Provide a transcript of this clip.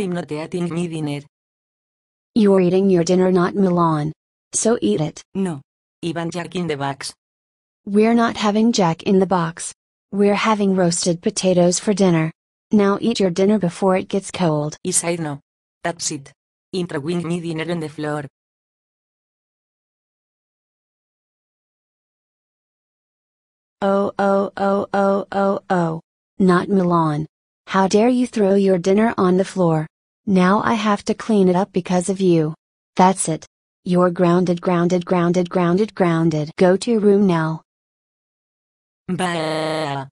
not eating my dinner. You're eating your dinner, not Milan. So eat it. No. Ivan Jack in the box. We're not having Jack in the box. We're having roasted potatoes for dinner. Now eat your dinner before it gets cold. Is I no. That's it. I'm throwing my dinner on the floor. Oh, oh, oh, oh, oh, oh. Not Milan. How dare you throw your dinner on the floor? Now I have to clean it up because of you. That's it. You're grounded, grounded, grounded, grounded, grounded. Go to your room now. Bah.